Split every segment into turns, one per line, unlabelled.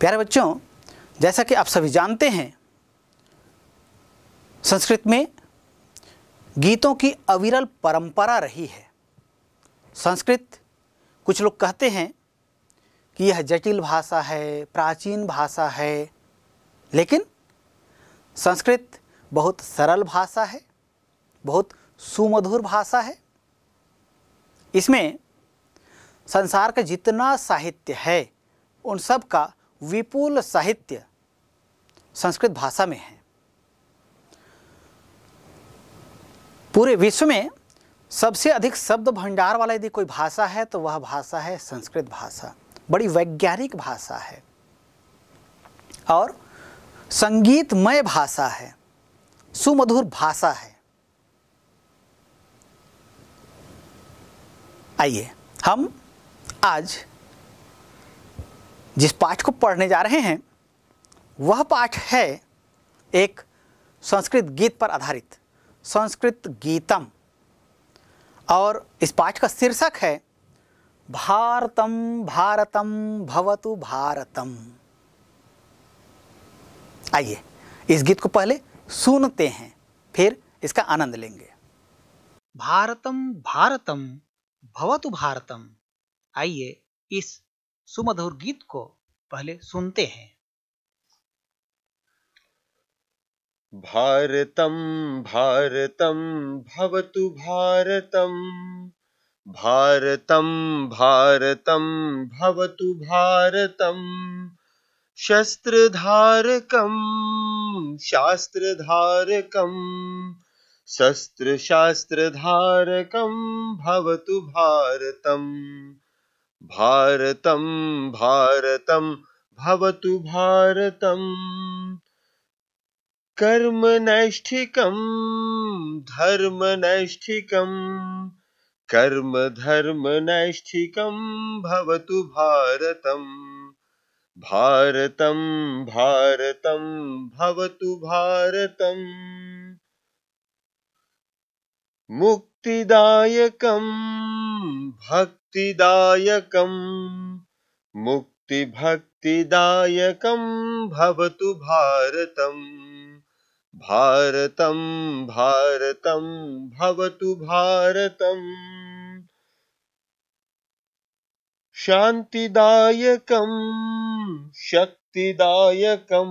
प्यारे बच्चों जैसा कि आप सभी जानते हैं संस्कृत में गीतों की अविरल परंपरा रही है संस्कृत कुछ लोग कहते हैं कि यह जटिल भाषा है प्राचीन भाषा है लेकिन संस्कृत बहुत सरल भाषा है बहुत सुमधुर भाषा है इसमें संसार का जितना साहित्य है उन सब का विपुल साहित्य संस्कृत भाषा में है पूरे विश्व में सबसे अधिक शब्द भंडार वाला यदि कोई भाषा है तो वह भाषा है संस्कृत भाषा बड़ी वैज्ञानिक भाषा है और संगीतमय भाषा है सुमधुर भाषा है आइए हम आज जिस पाठ को पढ़ने जा रहे हैं वह पाठ है एक संस्कृत गीत पर आधारित संस्कृत गीतम और इस पाठ का शीर्षक है भारतम भारतम भवतु भारतम आइए इस गीत को पहले सुनते हैं फिर इसका आनंद लेंगे भारतम भारतम भवतु भारतम आइए इस सुमधुर गीत को पहले सुनते हैं
भारतम भारतम भवतु भारतम भारतम भारतम भवतु भारतम भारतं शस्त्रधारकं शस्त्र शस्त्रशास्त्रधारकं भवतु भारतम् भारतम भारतम भवतु भारतम कर्म भारतम् धर्म धर्मनैष्ठिकं कर्म धर्मनैष्ठिकं भवतु भारतम् भारतं भारतं भवतु भारतम् मुक् मुक्तिदायकम् भक्तिदायकम् मुक्तिभक्तिदायकम् भवतु भारतम् भारतं भारतं भवतु भारतम् शान्तिदायकं शक्तिदायकं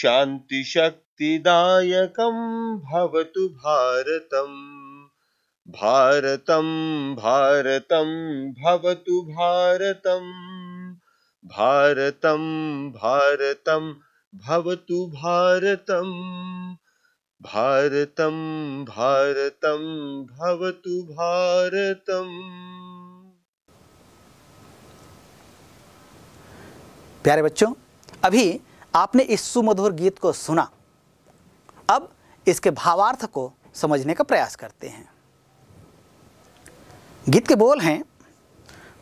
शान्तिशक्तिदायकं भवतु भारतम् भारतम भारतम भवतु भारतम भारतम भारतम भवतु भारतम भारतम भारतम भवतु भारतम
प्यारे बच्चों अभी आपने इस सुमधुर गीत को सुना अब इसके भावार्थ को समझने का प्रयास करते हैं गीत के बोल हैं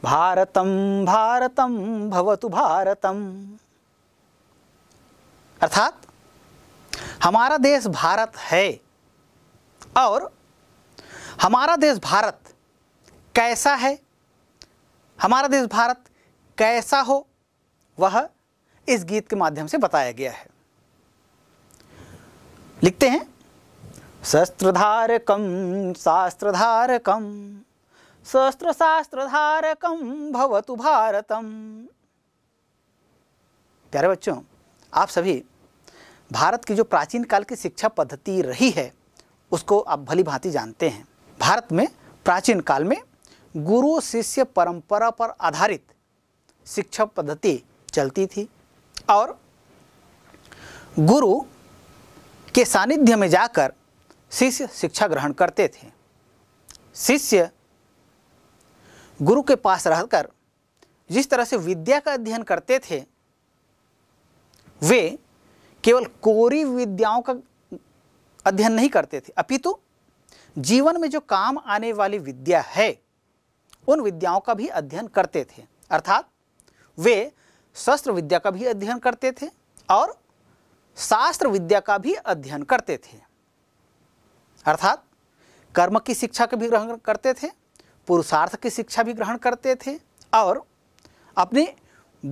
भारतम भारतम भवतु भारतम अर्थात हमारा देश भारत है और हमारा देश भारत कैसा है हमारा देश भारत कैसा हो वह इस गीत के माध्यम से बताया गया है लिखते हैं शस्त्रधारकम शास्त्रधारकम शस्त्रशास्त्रधारकम भवतु भारतम प्यारे बच्चों आप सभी भारत की जो प्राचीन काल की शिक्षा पद्धति रही है उसको आप भली भांति जानते हैं भारत में प्राचीन काल में गुरु शिष्य परंपरा पर आधारित शिक्षा पद्धति चलती थी और गुरु के सानिध्य में जाकर शिष्य शिक्षा ग्रहण करते थे शिष्य गुरु के पास रहकर जिस तरह से विद्या का अध्ययन करते थे वे केवल कोरी विद्याओं का अध्ययन नहीं करते थे अपितु जीवन में जो काम आने वाली विद्या है उन विद्याओं का भी अध्ययन करते थे अर्थात वे शस्त्र विद्या का भी अध्ययन करते थे और शास्त्र विद्या का भी अध्ययन करते थे अर्थात कर्म की शिक्षा का भी ग्रहण करते थे पुरुषार्थ की शिक्षा भी ग्रहण करते थे और अपनी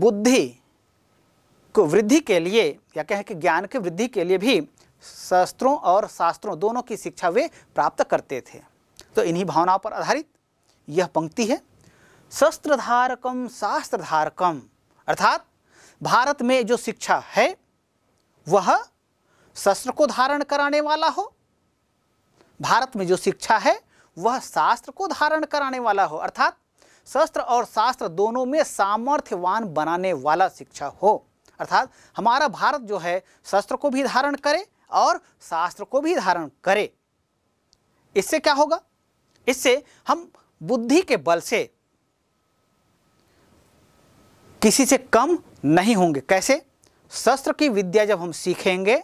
बुद्धि को वृद्धि के लिए या कहें कि ज्ञान की वृद्धि के लिए भी शास्त्रों और शास्त्रों दोनों की शिक्षा वे प्राप्त करते थे तो इन्हीं भावनाओं पर आधारित यह पंक्ति है शस्त्रधारकम शास्त्रधारकम अर्थात भारत में जो शिक्षा है वह शस्त्र को धारण कराने वाला हो भारत में जो शिक्षा है वह शास्त्र को धारण कराने वाला हो अर्थात शस्त्र और शास्त्र दोनों में सामर्थ्यवान बनाने वाला शिक्षा हो अर्थात हमारा भारत जो है शस्त्र को भी धारण करे और शास्त्र को भी धारण करे इससे क्या होगा इससे हम बुद्धि के बल से किसी से कम नहीं होंगे कैसे शस्त्र की विद्या जब हम सीखेंगे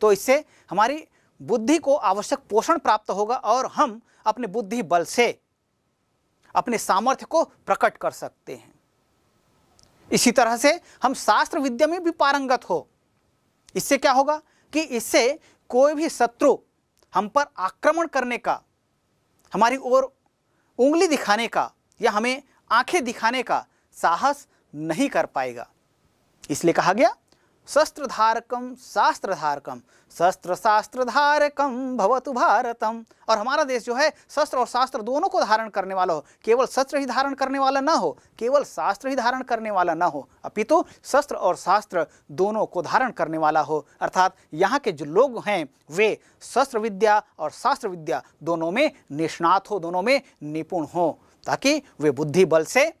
तो इससे हमारी बुद्धि को आवश्यक पोषण प्राप्त होगा और हम अपने बुद्धि बल से अपने सामर्थ्य को प्रकट कर सकते हैं इसी तरह से हम शास्त्र विद्या में भी पारंगत हो इससे क्या होगा कि इससे कोई भी शत्रु हम पर आक्रमण करने का हमारी ओर उंगली दिखाने का या हमें आंखें दिखाने का साहस नहीं कर पाएगा इसलिए कहा गया शस्त्रधारकम शास्त्रधारकम शस्त्र शास्त्रधारकम भवतु भारतम और हमारा देश जो है शस्त्र और शास्त्र दोनों को धारण करने वाला हो केवल शस्त्र ही धारण करने वाला ना हो केवल शास्त्र ही धारण करने वाला ना हो अपितु तो शस्त्र और शास्त्र दोनों को धारण करने वाला हो अर्थात यहाँ के जो लोग हैं वे शस्त्र विद्या और शास्त्र विद्या दोनों में निष्णात हो दोनों में निपुण हो ताकि वे बुद्धि बल से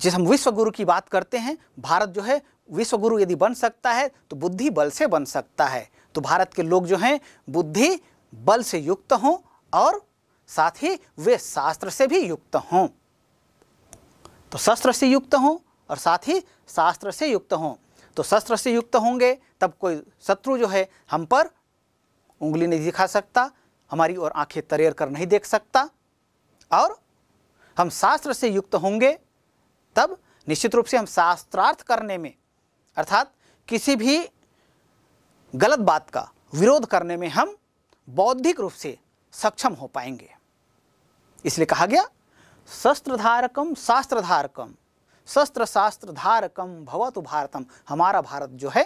जिस हम विश्व गुरु की बात करते हैं भारत जो है विश्वगुरु यदि बन सकता है तो बुद्धि बल से बन सकता है तो भारत के लोग जो हैं बुद्धि बल से युक्त हों और साथ ही वे शास्त्र से भी युक्त हों तो शस्त्र से युक्त हों और साथ ही शास्त्र से युक्त हों तो शस्त्र से युक्त होंगे तब कोई शत्रु जो है हम पर उंगली नहीं दिखा सकता हमारी और आंखें तरेर कर नहीं देख सकता और हम शास्त्र से युक्त होंगे तब निश्चित रूप से हम शास्त्रार्थ करने में अर्थात किसी भी गलत बात का विरोध करने में हम बौद्धिक रूप से सक्षम हो पाएंगे इसलिए कहा गया शस्त्रधारकम शास्त्रधारकम शस्त्र शास्त्र धारकम भवतु भारतम हमारा भारत जो है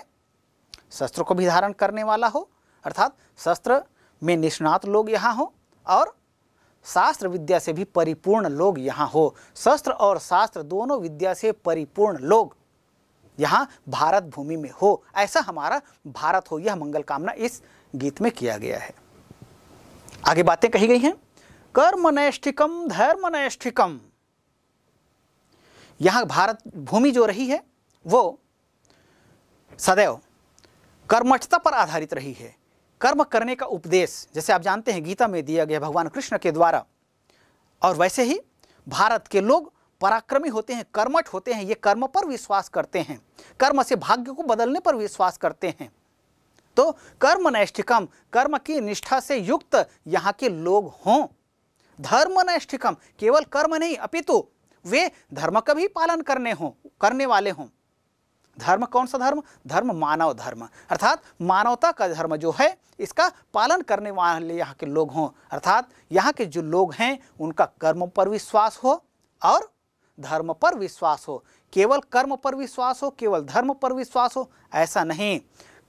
शस्त्र को भी धारण करने वाला हो अर्थात शस्त्र में निष्णात लोग यहाँ हो और शास्त्र विद्या से भी परिपूर्ण लोग यहाँ हो शस्त्र और शास्त्र दोनों विद्या से परिपूर्ण लोग यहाँ भारत भूमि में हो ऐसा हमारा भारत हो यह मंगल कामना इस गीत में किया गया है आगे बातें कही गई हैं धर्म नैष्ठिकम यहाँ भारत भूमि जो रही है वो सदैव कर्मठता पर आधारित रही है कर्म करने का उपदेश जैसे आप जानते हैं गीता में दिया गया भगवान कृष्ण के द्वारा और वैसे ही भारत के लोग पराक्रमी होते हैं कर्मठ होते हैं ये कर्म पर विश्वास करते हैं कर्म से भाग्य को बदलने पर विश्वास करते हैं तो कर्म नैष्ठिकम कर्म की निष्ठा से युक्त यहाँ के लोग हों धर्म नैष्ठिकम केवल कर्म नहीं अपितु वे धर्म का भी पालन करने हों करने वाले हों धर्म कौन सा धर्म धर्म मानव धर्म अर्थात मानवता का धर्म जो है इसका पालन करने वाले यहाँ के लोग हों अर्थात यहाँ के जो लोग हैं उनका कर्म पर विश्वास हो और धर्म पर विश्वास हो केवल कर्म पर विश्वास हो केवल धर्म पर विश्वास हो ऐसा नहीं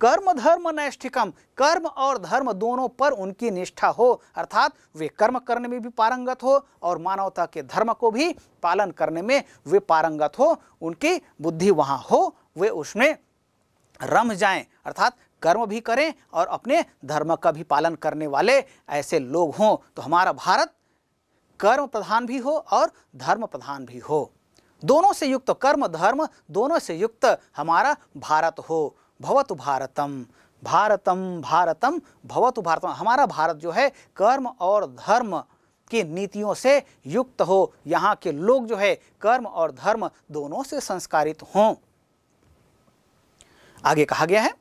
कर्म धर्म नैष्ठिकम कर्म और धर्म दोनों पर उनकी निष्ठा हो अर्थात वे कर्म करने में भी पारंगत हो और मानवता के धर्म को भी पालन करने में वे पारंगत हो उनकी बुद्धि वहाँ हो वे उसमें रम जाएं अर्थात कर्म भी करें और अपने धर्म का भी पालन करने वाले ऐसे लोग हों तो हमारा भारत कर्म प्रधान भी हो और धर्म प्रधान भी हो दोनों से युक्त कर्म धर्म दोनों से युक्त हमारा भारत हो भवतु भारतम भारतम भारतम भवतु भारतम हमारा भारत जो है कर्म और धर्म की नीतियों से युक्त हो यहाँ के लोग जो है कर्म और धर्म दोनों से संस्कारित हों आगे कहा गया है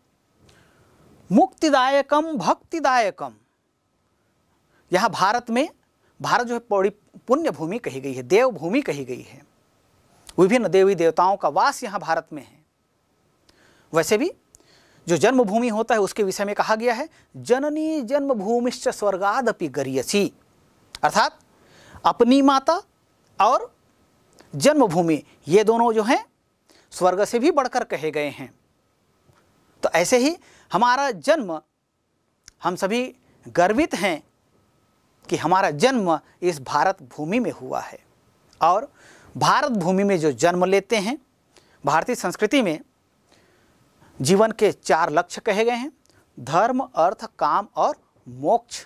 मुक्तिदायकम भक्तिदायकम यहाँ भारत में भारत जो है बड़ी पुण्य भूमि कही गई है देव भूमि कही गई है विभिन्न देवी देवताओं का वास यहाँ भारत में है वैसे भी जो जन्मभूमि होता है उसके विषय में कहा गया है जननी जन्मभूमिश्च स्वर्गादपि गरियसी अर्थात अपनी माता और जन्मभूमि ये दोनों जो हैं स्वर्ग से भी बढ़कर कहे गए हैं तो ऐसे ही हमारा जन्म हम सभी गर्वित हैं कि हमारा जन्म इस भारत भूमि में हुआ है और भारत भूमि में जो जन्म लेते हैं भारतीय संस्कृति में जीवन के चार लक्ष्य कहे गए हैं धर्म अर्थ काम और मोक्ष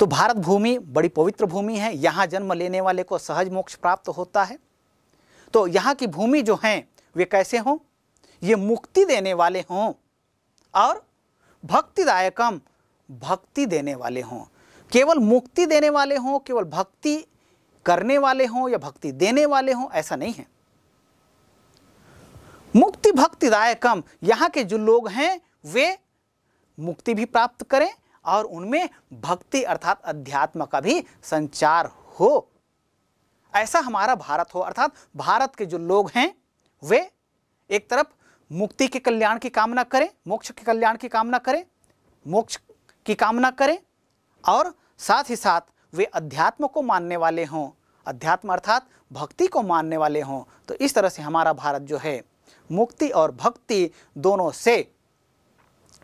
तो भारत भूमि बड़ी पवित्र भूमि है यहाँ जन्म लेने वाले को सहज मोक्ष प्राप्त होता है तो यहाँ की भूमि जो हैं वे कैसे हों ये मुक्ति देने वाले हों और भक्तिदायकम भक्ति देने वाले हों केवल मुक्ति देने वाले हों केवल भक्ति करने वाले हों या भक्ति देने वाले हों ऐसा नहीं है मुक्ति भक्तिदायकम यहां के जो लोग हैं वे मुक्ति भी प्राप्त करें और उनमें भक्ति अर्थात अध्यात्म का भी संचार हो ऐसा हमारा भारत हो अर्थात भारत के जो लोग हैं वे एक तरफ मुक्ति के कल्याण की कामना करें मोक्ष के कल्याण की कामना करें मोक्ष की कामना करें और साथ ही साथ वे अध्यात्म को मानने वाले हों अध्यात्म अर्थात भक्ति को मानने वाले हों तो इस तरह से हमारा भारत जो है मुक्ति और भक्ति दोनों से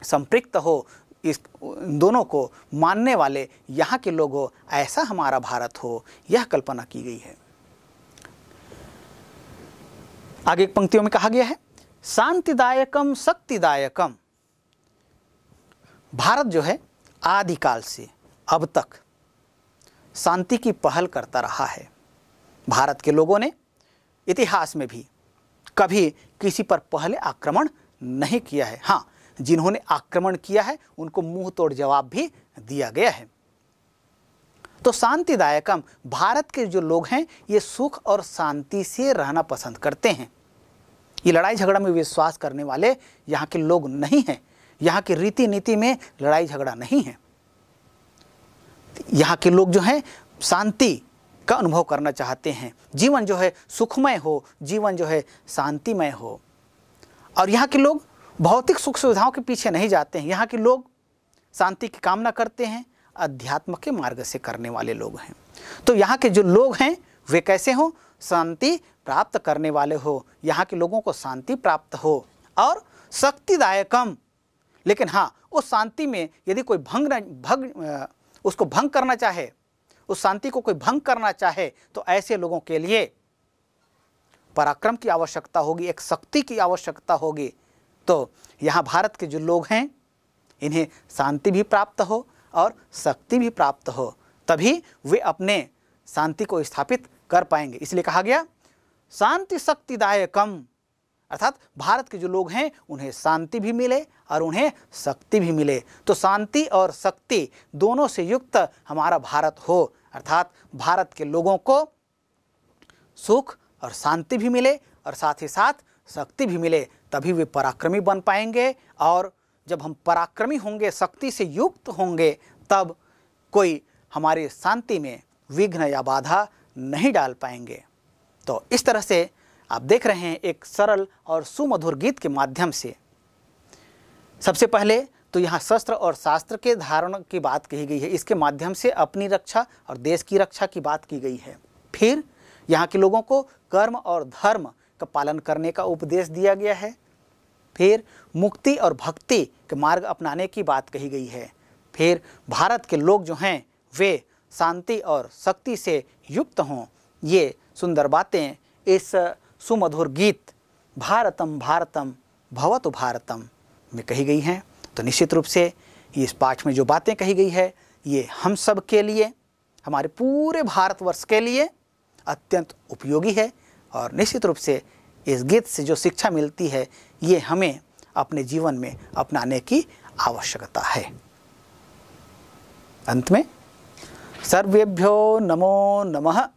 संपृक्त हो इस दोनों को मानने वाले यहाँ के लोग हो ऐसा हमारा भारत हो यह कल्पना की गई है आगे पंक्तियों में कहा गया है शांतिदायकम शक्तिदायकम भारत जो है आदिकाल से अब तक शांति की पहल करता रहा है भारत के लोगों ने इतिहास में भी कभी किसी पर पहले आक्रमण नहीं किया है हाँ जिन्होंने आक्रमण किया है उनको मुंह तोड़ जवाब भी दिया गया है तो शांतिदायकम भारत के जो लोग हैं ये सुख और शांति से रहना पसंद करते हैं ये लड़ाई झगड़ा में विश्वास करने वाले यहाँ के लोग नहीं हैं यहाँ की रीति नीति में लड़ाई झगड़ा नहीं है यहाँ के लोग जो हैं शांति का अनुभव करना चाहते हैं जीवन जो है सुखमय हो जीवन जो है शांतिमय हो और यहाँ के लोग भौतिक सुख सुविधाओं के पीछे नहीं जाते हैं यहाँ के लोग शांति की कामना करते हैं अध्यात्म के मार्ग से करने वाले लोग हैं तो यहाँ के जो लोग हैं वे कैसे हों शांति प्राप्त करने वाले हो यहाँ के लोगों को शांति प्राप्त हो और शक्तिदायकम लेकिन हाँ उस शांति में यदि कोई भंग भग भंग उसको भंग करना चाहे उस शांति को कोई भंग करना चाहे तो ऐसे लोगों के लिए पराक्रम की आवश्यकता होगी एक शक्ति की आवश्यकता होगी तो यहाँ भारत के जो लोग हैं इन्हें शांति भी प्राप्त हो और शक्ति भी प्राप्त हो तभी वे अपने शांति को स्थापित कर पाएंगे इसलिए कहा गया शांति शक्तिदायकम अर्थात भारत के जो लोग हैं उन्हें शांति भी मिले और उन्हें शक्ति भी मिले तो शांति और शक्ति दोनों से युक्त हमारा भारत हो अर्थात भारत के लोगों को सुख और शांति भी मिले और साथ ही साथ शक्ति भी मिले तभी वे पराक्रमी बन पाएंगे और जब हम पराक्रमी होंगे शक्ति से युक्त होंगे तब कोई हमारी शांति में विघ्न या बाधा नहीं डाल पाएंगे तो इस तरह से आप देख रहे हैं एक सरल और सुमधुर गीत के माध्यम से सबसे पहले तो यहाँ शस्त्र और शास्त्र के धारण की बात कही गई है इसके माध्यम से अपनी रक्षा और देश की रक्षा की बात की गई है फिर यहाँ के लोगों को कर्म और धर्म का पालन करने का उपदेश दिया गया है फिर मुक्ति और भक्ति के मार्ग अपनाने की बात कही गई है फिर भारत के लोग जो हैं वे शांति और शक्ति से युक्त हों ये सुंदर बातें इस सुमधुर गीत भारतम भारतम भवतु भारतम में कही गई हैं तो निश्चित रूप से ये इस पाठ में जो बातें कही गई है ये हम सब के लिए हमारे पूरे भारतवर्ष के लिए अत्यंत उपयोगी है और निश्चित रूप से इस गीत से जो शिक्षा मिलती है ये हमें अपने जीवन में अपनाने की आवश्यकता है अंत में सर्वेभ्यो नमो नमः